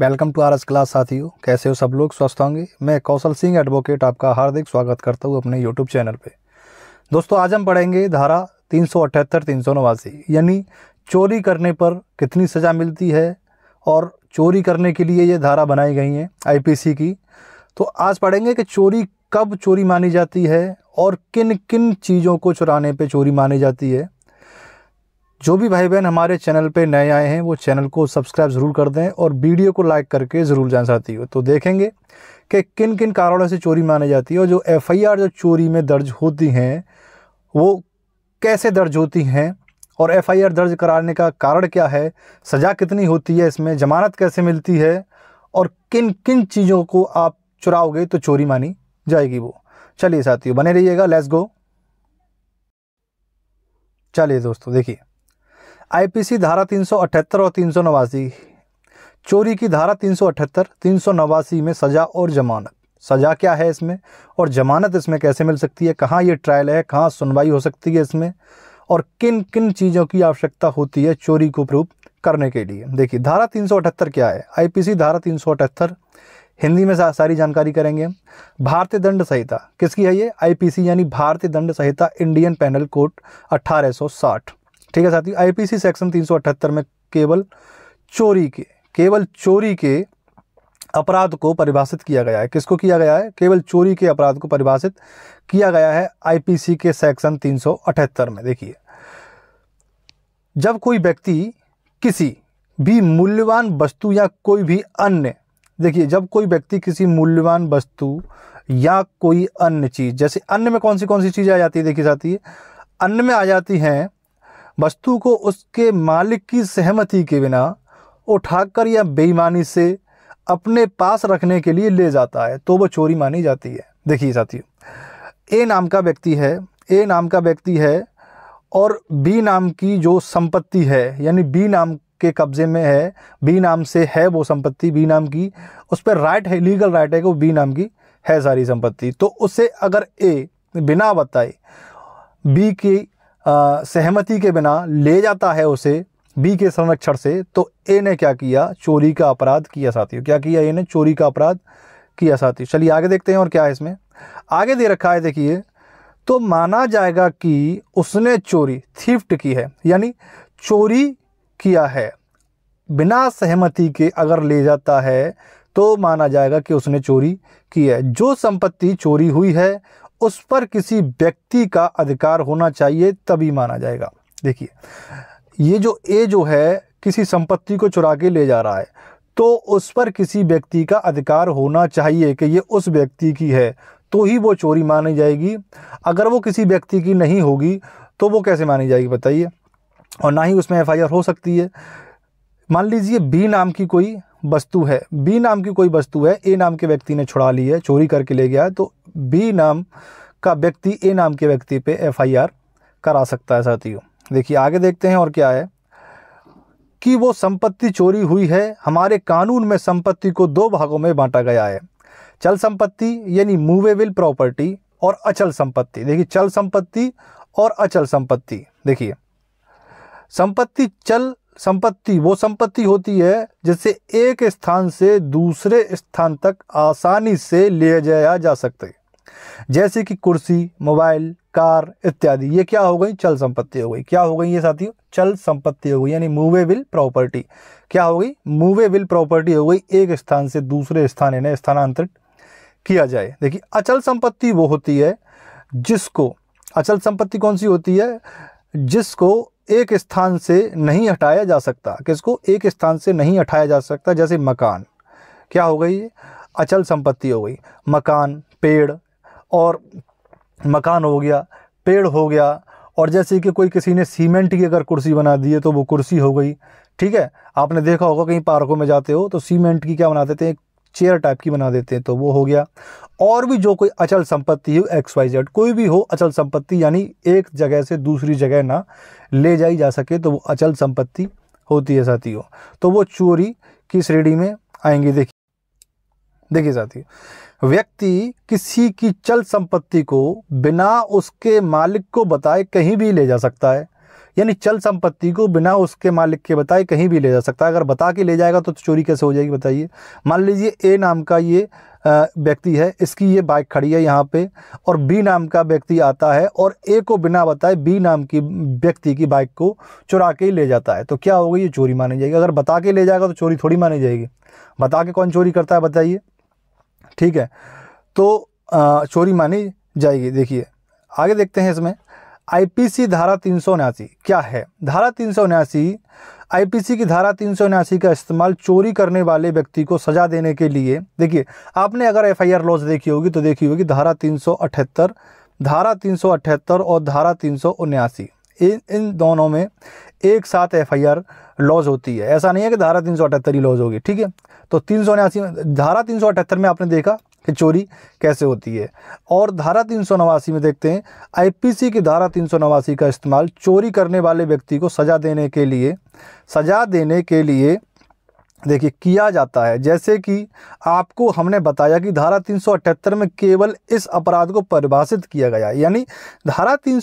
Welcome to R S class साथियों कैसे हो सब लोग स्वस्थ होंगे मैं कौशल सिंह एडवोकेट आपका हार्दिक स्वागत करता हूँ अपने यूट्यूब चैनल पे दोस्तों आज हम पढ़ेंगे धारा तीन सौ अठहत्तर तीन सौ नवासी यानी चोरी करने पर कितनी सज़ा मिलती है और चोरी करने के लिए ये धारा बनाई गई हैं सी की तो आज पढ़ेंगे कि चोरी कब चोरी मानी जाती है और किन किन चीज़ों को चुराने पर चोरी मानी जाती है जो भी भाई बहन हमारे चैनल पे नए आए हैं वो चैनल को सब्सक्राइब ज़रूर कर दें और वीडियो को लाइक करके ज़रूर जान चाहती हो तो देखेंगे कि किन किन कारणों से चोरी मानी जाती है और जो एफआईआर जो चोरी में दर्ज होती हैं वो कैसे दर्ज होती हैं और एफआईआर दर्ज कराने का कारण क्या है सज़ा कितनी होती है इसमें जमानत कैसे मिलती है और किन किन चीज़ों को आप चुराओगे तो चोरी मानी जाएगी वो चलिए साथियों बने रहिएगा लेट्स गो चलिए दोस्तों देखिए आईपीसी धारा 378 और तीन चोरी की धारा 378, 389 में सज़ा और जमानत सज़ा क्या है इसमें और जमानत इसमें कैसे मिल सकती है कहाँ ये ट्रायल है कहाँ सुनवाई हो सकती है इसमें और किन किन चीज़ों की आवश्यकता होती है चोरी को प्रूफ करने के लिए देखिए धारा 378 क्या है आईपीसी धारा 378 हिंदी में सारी जानकारी करेंगे भारतीय दंड संहिता किसकी है ये आईपीसी यानी भारतीय दंड संहिता इंडियन पैनल कोड 1860 ठीक है साथियों आईपीसी सेक्शन 378 में केवल चोरी के केवल चोरी के अपराध को परिभाषित किया गया है किसको किया गया है केवल चोरी के अपराध को परिभाषित किया गया है आईपीसी के सेक्शन 378 में देखिए जब कोई व्यक्ति किसी भी मूल्यवान वस्तु या कोई भी अन्य देखिए जब कोई व्यक्ति किसी मूल्यवान वस्तु या कोई अन्य चीज़ जैसे अन्य में कौन सी कौन सी चीज़ें आ जाती है देखिए साथी अन्य में आ जाती हैं वस्तु को उसके मालिक की सहमति के बिना उठाकर या बेईमानी से अपने पास रखने के लिए ले जाता है तो वो चोरी मानी जाती है देखिए साथियों ए नाम का व्यक्ति है ए नाम का व्यक्ति है और बी नाम की जो संपत्ति है यानी बी नाम के कब्ज़े में है बी नाम से है वो संपत्ति बी नाम की उस पर राइट है लीगल राइट है कि वो बी नाम की है सारी संपत्ति तो उसे अगर ए बिना बताए बी की सहमति के बिना ले जाता है उसे बी के संरक्षण से तो ए ने क्या किया चोरी का अपराध किया साथियों क्या किया ए ने चोरी का अपराध किया साथियों चलिए आगे देखते हैं और क्या है इसमें आगे दे रखा है देखिए तो माना जाएगा कि उसने चोरी थीफ्ट की है यानी चोरी किया है बिना सहमति के अगर ले जाता है तो माना जाएगा कि उसने चोरी की है जो संपत्ति चोरी हुई है उस पर किसी व्यक्ति का अधिकार होना चाहिए तभी माना जाएगा देखिए ये जो ए जो है किसी संपत्ति को चुरा के ले जा रहा है तो उस पर किसी व्यक्ति का अधिकार होना चाहिए कि ये उस व्यक्ति की है तो ही वो चोरी मानी जाएगी अगर वो किसी व्यक्ति की नहीं होगी तो वो कैसे मानी जाएगी बताइए और ना ही उसमें एफ हो सकती है मान लीजिए बी नाम की कोई वस्तु है बी नाम की कोई वस्तु है ए नाम के व्यक्ति ने छुड़ा ली है चोरी करके ले गया है तो बी नाम का व्यक्ति ए नाम के व्यक्ति पे एफआईआर करा सकता है साथियों देखिए आगे देखते हैं और क्या है कि वो संपत्ति चोरी हुई है हमारे कानून में संपत्ति को दो भागों में बांटा गया है चल संपत्ति यानी मूवेबल प्रॉपर्टी और अचल संपत्ति देखिए चल संपत्ति और अचल संपत्ति देखिए संपत्ति चल संपत्ति वो संपत्ति होती है जिसे एक स्थान से दूसरे स्थान तक आसानी से ले जाया जा सकता है जैसे कि कुर्सी मोबाइल कार इत्यादि ये क्या हो गई चल संपत्ति हो गई क्या हो गई ये साथियों चल संपत्ति हो गई यानी मूवेबल प्रॉपर्टी क्या हो गई मूवेबल प्रॉपर्टी हो गई एक स्थान से दूसरे स्थान इन्हें स्थानांतरित किया जाए देखिए अचल संपत्ति वो होती है जिसको अचल संपत्ति कौन सी होती है जिसको एक स्थान से नहीं हटाया जा सकता किसको एक स्थान से नहीं हटाया जा सकता जैसे मकान क्या हो गई अचल संपत्ति हो गई मकान पेड़ और मकान हो गया पेड़ हो गया और जैसे कि कोई किसी ने सीमेंट की अगर कुर्सी बना दी है तो वो कुर्सी हो गई ठीक है आपने देखा होगा कहीं पार्कों में जाते हो तो सीमेंट की क्या बना देते हैं चेयर टाइप की बना देते हैं तो वो हो गया और भी जो कोई अचल संपत्ति हो एक्स वाई जेड कोई भी हो अचल संपत्ति यानी एक जगह से दूसरी जगह ना ले जाई जा सके तो वो अचल संपत्ति होती है साथियों हो। तो वो चोरी की श्रेणी में आएंगी देखिए देखिए साथी व्यक्ति किसी की चल संपत्ति को बिना उसके मालिक को बताए कहीं भी ले जा सकता है यानी चल संपत्ति को बिना उसके मालिक के बताए कहीं भी ले जा सकता है अगर बता के ले जाएगा तो चोरी कैसे हो जाएगी बताइए मान लीजिए ए नाम का ये व्यक्ति है इसकी ये बाइक खड़ी है यहाँ पे और बी नाम का व्यक्ति आता है और ए को बिना बताए बी नाम की व्यक्ति की बाइक को चुरा के ही ले जाता है तो क्या होगा ये चोरी मानी जाएगी अगर बता के ले जाएगा तो चोरी थोड़ी मानी जाएगी बता के कौन चोरी करता है बताइए ठीक है तो चोरी मानी जाएगी देखिए आगे देखते हैं इसमें आईपीसी धारा तीन क्या है धारा तीन आईपीसी की धारा तीन का इस्तेमाल चोरी करने वाले व्यक्ति को सजा देने के लिए देखिए आपने अगर एफआईआर लॉज देखी होगी तो देखी होगी धारा तीन धारा तीन और धारा तीन इन इन दोनों में एक साथ एफआईआर लॉज होती है ऐसा नहीं है कि धारा तीन सौ अठहत्तर ही लॉज होगी ठीक है तो तीन सौ उन्यासी धारा तीन सौ अठहत्तर में आपने देखा कि चोरी कैसे होती है और धारा तीन सौ नवासी में देखते हैं आईपीसी की धारा तीन सौ नवासी का इस्तेमाल चोरी करने वाले व्यक्ति को सज़ा देने के लिए सज़ा देने के लिए देखिए किया जाता है जैसे कि आपको हमने बताया कि धारा तीन में केवल इस अपराध को परिभाषित किया गया है यानी धारा तीन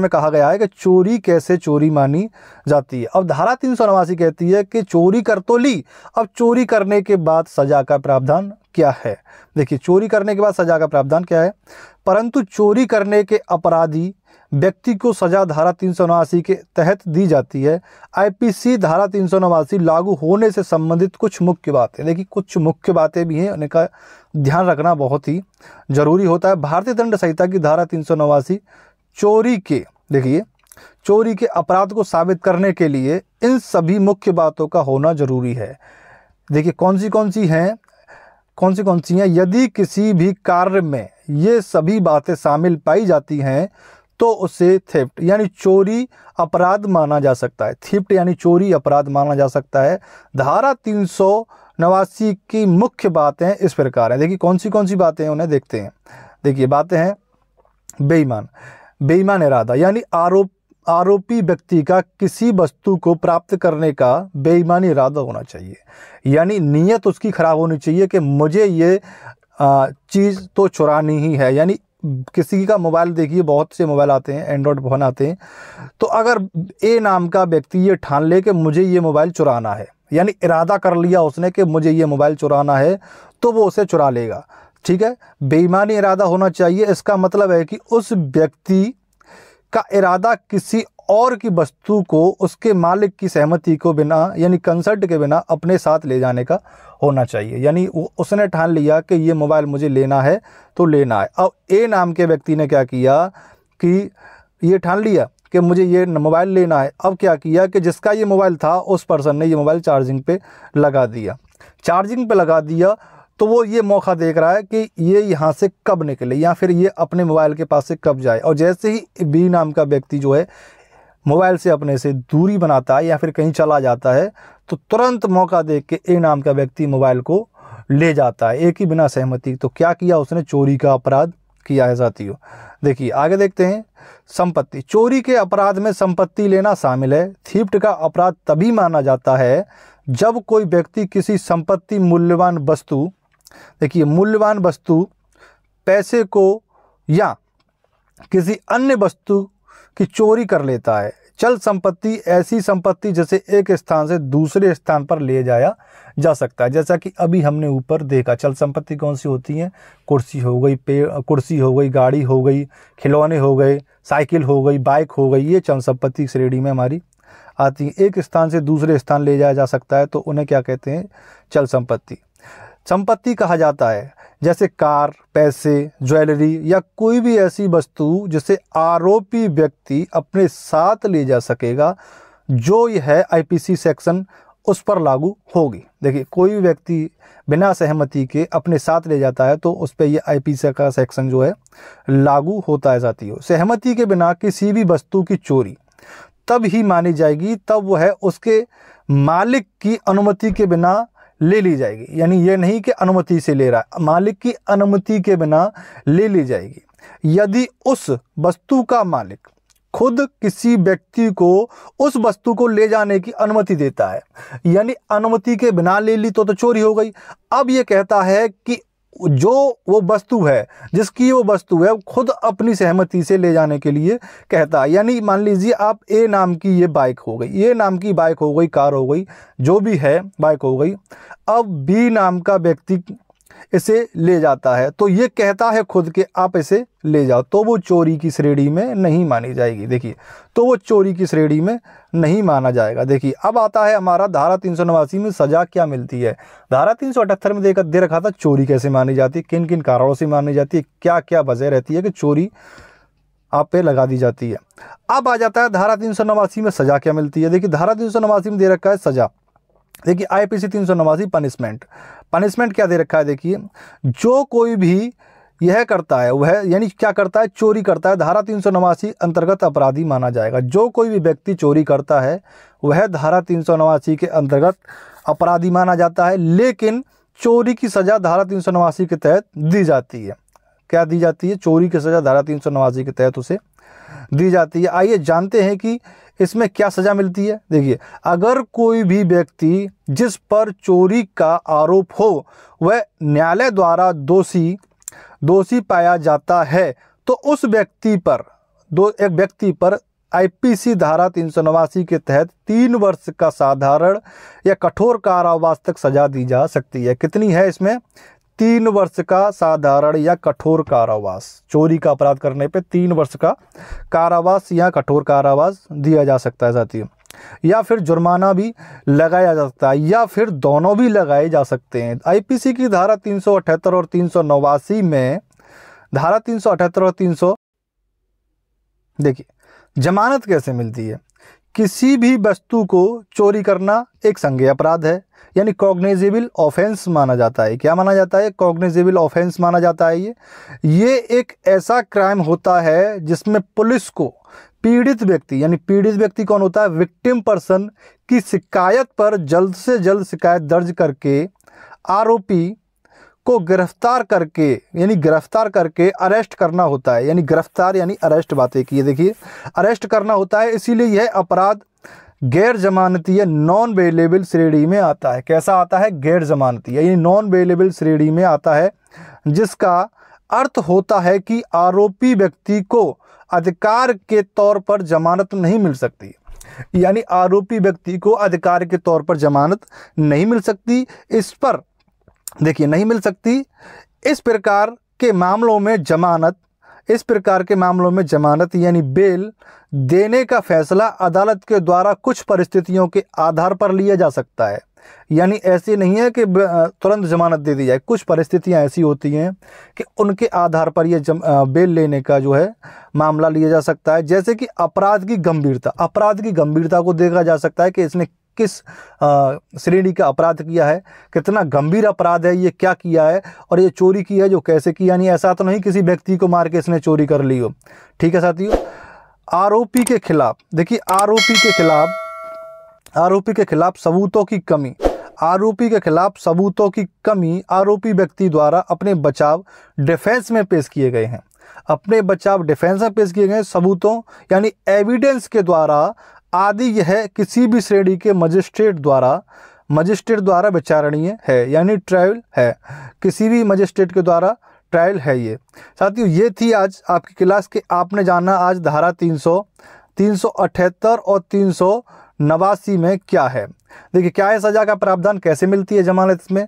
में कहा गया है कि चोरी कैसे चोरी मानी जाती है अब धारा तीन कहती है कि चोरी कर तो ली अब चोरी करने के बाद सजा का प्रावधान क्या है देखिए चोरी करने के बाद सजा का प्रावधान क्या है परंतु चोरी करने के अपराधी व्यक्ति को सजा धारा तीन के तहत दी जाती है आईपीसी धारा तीन लागू होने से संबंधित कुछ मुख्य बातें देखिए कुछ मुख्य बातें भी हैं उनका ध्यान रखना बहुत ही जरूरी होता है भारतीय दंड संहिता की धारा तीन चोरी के देखिए चोरी के अपराध को साबित करने के लिए इन सभी मुख्य बातों का होना जरूरी है देखिए कौन सी कौन सी हैं कौन सी कौन सी हैं यदि किसी भी कार्य में ये सभी बातें शामिल पाई जाती हैं तो उसे थेफ्ट यानी चोरी अपराध माना जा सकता है थिप्ट यानी चोरी अपराध माना जा सकता है धारा तीन सौ नवासी की मुख्य बातें इस प्रकार हैं देखिए कौन सी कौन सी बातें उन्हें देखते हैं देखिए बातें हैं बेईमान बेईमान इरादा यानी आरोप आरोपी व्यक्ति का किसी वस्तु को प्राप्त करने का बेईमानी इरादा होना चाहिए यानी नीयत उसकी ख़राब होनी चाहिए कि मुझे ये चीज़ तो चुरानी ही है यानी किसी का मोबाइल देखिए बहुत से मोबाइल आते हैं एंड्रॉयड फ़ोन आते हैं तो अगर ए नाम का व्यक्ति ये ठान ले कि मुझे ये मोबाइल चुराना है यानी इरादा कर लिया उसने कि मुझे ये मोबाइल चुराना है तो वो उसे चुरा लेगा ठीक है बेईमानी इरादा होना चाहिए इसका मतलब है कि उस व्यक्ति का इरादा किसी और की वस्तु को उसके मालिक की सहमति को बिना यानी कंसर्ट के बिना अपने साथ ले जाने का होना चाहिए यानी उसने ठान लिया कि ये मोबाइल मुझे लेना है तो लेना है अब ए नाम के व्यक्ति ने क्या किया कि ये ठान लिया कि मुझे ये मोबाइल लेना है अब क्या किया कि जिसका ये मोबाइल था उस पर्सन ने ये मोबाइल चार्जिंग पे लगा दिया चार्जिंग पे लगा दिया तो वो ये मौका देख रहा है कि ये यहाँ से कब निकले या फिर ये अपने मोबाइल के पास से कब जाए और जैसे ही बी नाम का व्यक्ति जो है मोबाइल से अपने से दूरी बनाता है या फिर कहीं चला जाता है तो तुरंत मौका देख के ए नाम का व्यक्ति मोबाइल को ले जाता है एक ही बिना सहमति तो क्या किया उसने चोरी का अपराध किया है हो देखिए आगे देखते हैं संपत्ति चोरी के अपराध में संपत्ति लेना शामिल है थीप्ट का अपराध तभी माना जाता है जब कोई व्यक्ति किसी संपत्ति मूल्यवान वस्तु देखिए मूल्यवान वस्तु पैसे को या किसी अन्य वस्तु की चोरी कर लेता है चल संपत्ति ऐसी संपत्ति जैसे एक स्थान से दूसरे स्थान पर ले जाया जा सकता है जैसा कि अभी हमने ऊपर देखा चल संपत्ति कौन सी होती है कुर्सी हो गई पेड़ कुर्सी हो गई गाड़ी हो गई खिलौने हो गए साइकिल हो गई बाइक हो गई ये चल संपत्ति श्रेणी में हमारी आती है एक स्थान से दूसरे स्थान ले जाया जा सकता है तो उन्हें क्या कहते हैं चल संपत्ति संपत्ति कहा जाता है जैसे कार पैसे ज्वेलरी या कोई भी ऐसी वस्तु जिसे आरोपी व्यक्ति अपने साथ ले जा सकेगा जो यह आईपीसी सेक्शन उस पर लागू होगी देखिए कोई भी व्यक्ति बिना सहमति के अपने साथ ले जाता है तो उस पर यह आई का सेक्शन जो है लागू होता है जाती हो सहमति के बिना किसी भी वस्तु की चोरी तब ही मानी जाएगी तब वह उसके मालिक की अनुमति के बिना ले ली जाएगी यानी ये नहीं कि अनुमति से ले रहा है मालिक की अनुमति के बिना ले ली जाएगी यदि उस वस्तु का मालिक खुद किसी व्यक्ति को उस वस्तु को ले जाने की अनुमति देता है यानी अनुमति के बिना ले ली तो तो चोरी हो गई अब ये कहता है कि जो वो वस्तु है जिसकी वो वस्तु है खुद अपनी सहमति से ले जाने के लिए कहता है यानी मान लीजिए आप ए नाम की ये बाइक हो गई ए नाम की बाइक हो गई कार हो गई जो भी है बाइक हो गई अब बी नाम का व्यक्ति इसे ले जाता है तो ये कहता है खुद के आप इसे ले जाओ तो वो चोरी की श्रेणी में नहीं मानी जाएगी देखिए तो वो चोरी की श्रेणी में नहीं माना जाएगा देखिए अब आता है हमारा धारा तीन में सज़ा क्या मिलती है धारा तीन में देखा दे रखा था चोरी कैसे मानी जाती है किन किन कारणों से मानी जाती है क्या क्या वजह रहती है कि चोरी आप पे लगा दी जाती है अब आ जाता है धारा तीन में सज़ा क्या मिलती है देखिए धारा तीन में दे रखा है सज़ा देखिए आई पी सी तीन सौ नवासी पनिशमेंट पनिशमेंट क्या दे रखा है देखिए जो कोई भी यह करता है वह यानी क्या करता है चोरी करता है धारा तीन सौ नवासी अंतर्गत अपराधी माना जाएगा जो कोई भी व्यक्ति चोरी करता है वह धारा तीन सौ नवासी के अंतर्गत अपराधी माना जाता है लेकिन चोरी की सज़ा धारा तीन सौ नवासी के तहत दी जाती है क्या दी जाती है चोरी की सज़ा धारा तीन सौ नवासी के तहत उसे दी जाती है आइए जानते हैं कि इसमें क्या सज़ा मिलती है देखिए अगर कोई भी व्यक्ति जिस पर चोरी का आरोप हो वह न्यायालय द्वारा दोषी दोषी पाया जाता है तो उस व्यक्ति पर दो एक व्यक्ति पर आईपीसी धारा तीन सौ नवासी के तहत तीन वर्ष का साधारण या कठोर कारावास तक सजा दी जा सकती है कितनी है इसमें तीन वर्ष का साधारण या कठोर कारावास चोरी का अपराध करने पे तीन वर्ष का कारावास या कठोर कारावास दिया जा सकता है साथियों या फिर जुर्माना भी लगाया जा सकता है या फिर दोनों भी लगाए जा सकते हैं आईपीसी की धारा तीन और तीन में धारा तीन और तीन देखिए जमानत कैसे मिलती है किसी भी वस्तु को चोरी करना एक संज्ञ अपराध है यानी कॉग्नेजेबल ऑफेंस माना जाता है क्या माना जाता है कॉग्नेजेबल ऑफेंस माना जाता है ये ये एक ऐसा क्राइम होता है जिसमें पुलिस को पीड़ित व्यक्ति यानी पीड़ित व्यक्ति कौन होता है विक्टिम पर्सन की शिकायत पर जल्द से जल्द शिकायत दर्ज करके आरोपी को गिरफ्तार करके यानी गिरफ्तार करके अरेस्ट करना होता है यानी गिरफ्तार यानी अरेस्ट बातें की देखिए अरेस्ट करना होता है इसीलिए यह अपराध गैर जमानती या नॉन बेलेबल श्रेणी में आता है कैसा आता है गैर जमानती यानी नॉन बेलेबल श्रेणी में आता है जिसका अर्थ होता है कि आरोपी व्यक्ति को अधिकार के तौर पर जमानत नहीं मिल सकती यानी आरोपी व्यक्ति को अधिकार के तौर पर जमानत नहीं मिल सकती इस पर देखिए नहीं मिल सकती इस प्रकार के मामलों में जमानत इस प्रकार के मामलों में जमानत यानी बेल देने का फैसला अदालत के द्वारा कुछ परिस्थितियों के आधार पर लिया जा सकता है यानी ऐसे नहीं है कि तुरंत जमानत दे दी जाए कुछ परिस्थितियां ऐसी होती हैं कि उनके आधार पर यह बेल लेने का जो है मामला लिया जा सकता है जैसे कि अपराध की गंभीरता अपराध की गंभीरता को देखा जा सकता है कि इसने किस श्रेणी का अपराध किया है कितना गंभीर अपराध है ये क्या किया है और ये चोरी की है जो कैसे की यानी ऐसा तो नहीं किसी व्यक्ति को मार के इसने चोरी कर ली हो ठीक है साथियों आरोपी के खिलाफ देखिए आरोपी के खिलाफ आरोपी के खिलाफ सबूतों की कमी आरोपी के खिलाफ सबूतों की कमी आरोपी व्यक्ति द्वारा अपने बचाव डिफेंस में पेश किए गए हैं अपने बचाव डिफेंस में पेश किए गए सबूतों यानी एविडेंस के द्वारा आदि यह किसी भी श्रेणी के मजिस्ट्रेट द्वारा मजिस्ट्रेट द्वारा विचारणीय है यानी ट्रायल है किसी भी मजिस्ट्रेट के द्वारा ट्रायल है ये साथियों ये थी आज आपकी क्लास के आपने जाना आज धारा तीन सौ तीन सौ अठहत्तर और तीन सौ नवासी में क्या है देखिए क्या है सज़ा का प्रावधान कैसे मिलती है जमानत में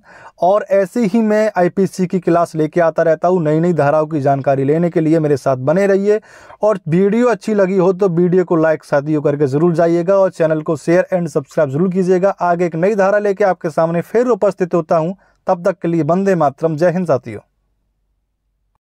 और ऐसे ही मैं आईपीसी की क्लास लेके आता रहता हूँ नई नई धाराओं की जानकारी लेने के लिए मेरे साथ बने रहिए और वीडियो अच्छी लगी हो तो वीडियो को लाइक साथियों करके ज़रूर जाइएगा और चैनल को शेयर एंड सब्सक्राइब ज़रूर कीजिएगा आगे एक नई धारा लेके आपके सामने फिर उपस्थित होता हूँ तब तक के लिए बंदे मातरम जय हिंद साथियों